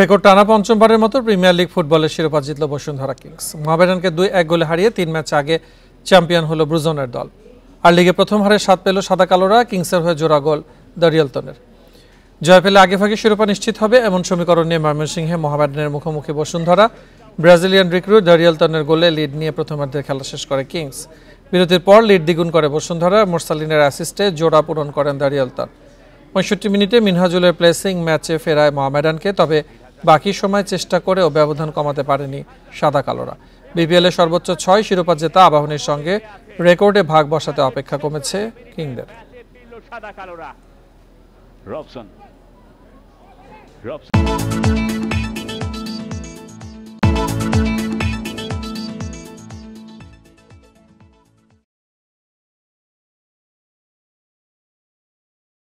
record টানা পঞ্চমবারের মতো premier league ফুটবলের শিরোপা জিতল বসুন্ধরা কিংস মহাবেরানকে দুই এক গোলে হারিয়ে তিন ম্যাচ আগে চ্যাম্পিয়ন হলো ব্রুজনের দল আর লিগে প্রথম হারে সাত পেল সাদা কালোরা কিংসের হয়ে জোড়া গোল দ্য রিয়ালতনের জয় পেলে আগেভাগে শিরোপা নিশ্চিত হবে এমন সমীকরণ নিয়ে ময়মনসিংহে মহাবেরানের মুখোমুখি বসুন্ধরা ব্রাজিলিয়ান রিক্রুট দরিয়ালতনের গোলে লিড নিয়ে প্রথমার্ধের খেলা শেষ করে কিংস বিরতির পর লিড দ্বিগুণ করে বসুন্ধরা মোরসালিনের অ্যাসিস্টে জোড়া পূরণ করেন রিয়ালতন পঁয়ষট্টি মিনিটে মিনহাজুলের প্লেসিং ম্যাচে ফেরায় মোহামেডানকে তবে বাকি সময় চেষ্টা করেও ব্যবধান কমাতে পারেনি সাদা কালোরা বিপিএলের সর্বোচ্চ ছয় শিরোপা জেতা আবাহনীর সঙ্গে রেকর্ডে ভাগ বসাতে অপেক্ষা কমেছে কিংদের রবসন রবসন